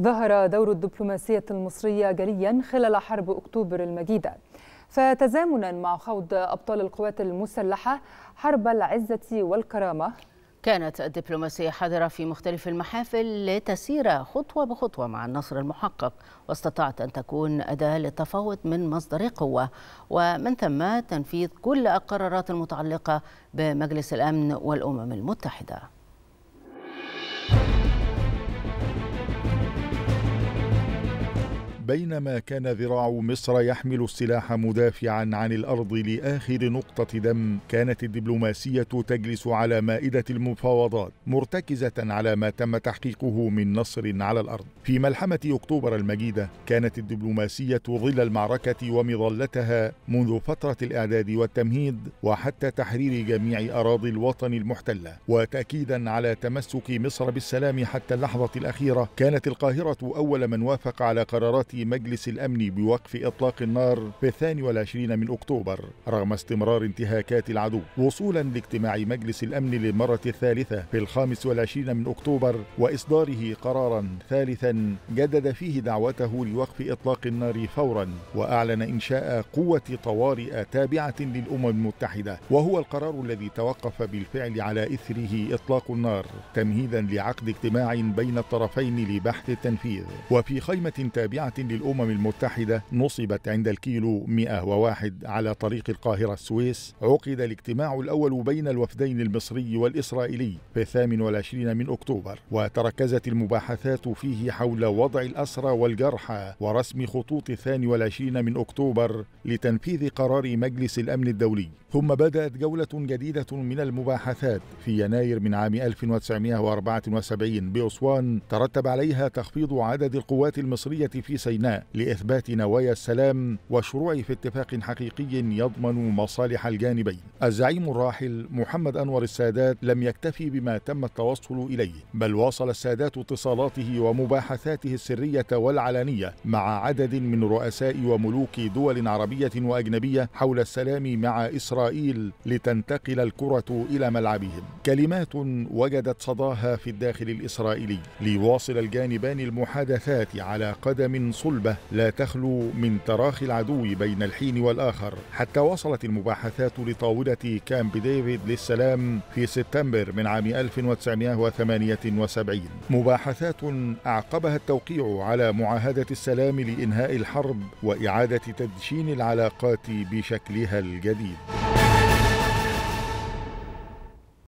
ظهر دور الدبلوماسية المصرية جليا خلال حرب أكتوبر المجيدة فتزامنا مع خوض أبطال القوات المسلحة حرب العزة والكرامة كانت الدبلوماسية حاضرة في مختلف المحافل لتسير خطوة بخطوة مع النصر المحقق واستطاعت أن تكون أداة للتفاوض من مصدر قوة ومن ثم تنفيذ كل القرارات المتعلقة بمجلس الأمن والأمم المتحدة بينما كان ذراع مصر يحمل السلاح مدافعا عن الأرض لآخر نقطة دم كانت الدبلوماسية تجلس على مائدة المفاوضات مرتكزة على ما تم تحقيقه من نصر على الأرض في ملحمة أكتوبر المجيدة كانت الدبلوماسية ظل المعركة ومظلتها منذ فترة الإعداد والتمهيد وحتى تحرير جميع أراضي الوطن المحتلة وتأكيدا على تمسك مصر بالسلام حتى اللحظة الأخيرة كانت القاهرة أول من وافق على قرارات مجلس الأمن بوقف إطلاق النار في 22 من أكتوبر رغم استمرار انتهاكات العدو وصولا لاجتماع مجلس الأمن للمرة الثالثة في الخامس والعشرين من أكتوبر وإصداره قرارا ثالثا جدد فيه دعوته لوقف إطلاق النار فورا وأعلن إنشاء قوة طوارئ تابعة للأمم المتحدة وهو القرار الذي توقف بالفعل على إثره إطلاق النار تمهيدا لعقد اجتماع بين الطرفين لبحث التنفيذ وفي خيمة تابعة للأمم المتحدة نصبت عند الكيلو 101 على طريق القاهرة السويس عقد الاجتماع الأول بين الوفدين المصري والإسرائيلي في 28 من أكتوبر وتركزت المباحثات فيه حول وضع الأسرى والجرحى ورسم خطوط 22 من أكتوبر لتنفيذ قرار مجلس الأمن الدولي ثم بدأت جولة جديدة من المباحثات في يناير من عام 1974 بأسوان ترتب عليها تخفيض عدد القوات المصرية في سيارة علينا لإثبات نوايا السلام والشروع في اتفاق حقيقي يضمن مصالح الجانبين. الزعيم الراحل محمد أنور السادات لم يكتفي بما تم التوصل إليه، بل واصل السادات اتصالاته ومباحثاته السرية والعلنية مع عدد من رؤساء وملوك دول عربية وأجنبية حول السلام مع إسرائيل لتنتقل الكرة إلى ملعبهم. كلمات وجدت صداها في الداخل الإسرائيلي ليواصل الجانبان المحادثات على قدم صغير صلبة لا تخلو من تراخي العدو بين الحين والآخر حتى وصلت المباحثات لطاولة كامب ديفيد للسلام في سبتمبر من عام 1978 مباحثات أعقبها التوقيع على معاهدة السلام لإنهاء الحرب وإعادة تدشين العلاقات بشكلها الجديد